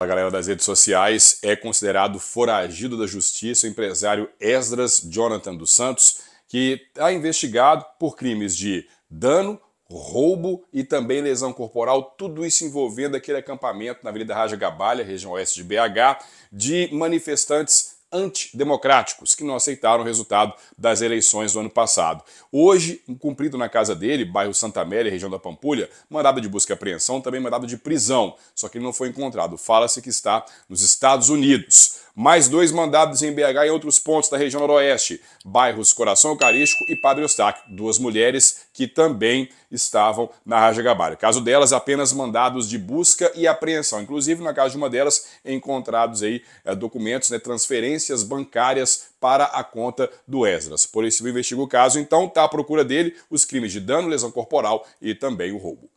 a galera das redes sociais, é considerado foragido da justiça o empresário Esdras Jonathan dos Santos, que está investigado por crimes de dano, roubo e também lesão corporal, tudo isso envolvendo aquele acampamento na Avenida Raja Gabalha, região oeste de BH, de manifestantes antidemocráticos que não aceitaram o resultado das eleições do ano passado. Hoje, incumprido cumprido na casa dele, bairro Santa Amélia, região da Pampulha, mandado de busca e apreensão, também mandado de prisão, só que ele não foi encontrado. Fala-se que está nos Estados Unidos mais dois mandados em BH e outros pontos da região noroeste, bairros Coração Eucarístico e Padre Eustáquio, duas mulheres que também estavam na Raja Gabara. Caso delas, apenas mandados de busca e apreensão. Inclusive, na casa de uma delas, encontrados aí é, documentos, né, transferências bancárias para a conta do Esdras. Por isso, investiga o caso, então está à procura dele os crimes de dano, lesão corporal e também o roubo.